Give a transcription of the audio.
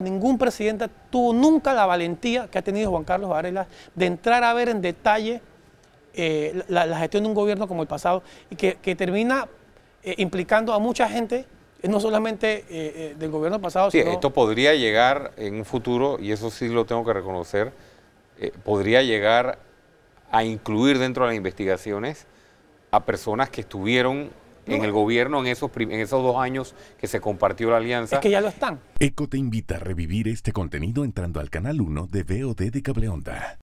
Ningún presidente tuvo nunca la valentía que ha tenido Juan Carlos Varela de entrar a ver en detalle eh, la, gestión de un gobierno como el pasado y que, termina eh, implicando a mucha gente, eh, no solamente del gobierno pasado. Sí, esto podría llegar en un futuro, y eso sí lo tengo que reconocer, podría llegar a incluir dentro de las investigaciones a personas que estuvieron en el gobierno en esos, en esos dos años que se compartió la alianza. Es que ya lo están. ECO te invita a revivir este contenido entrando al canal 1 de VOD de Cableonda.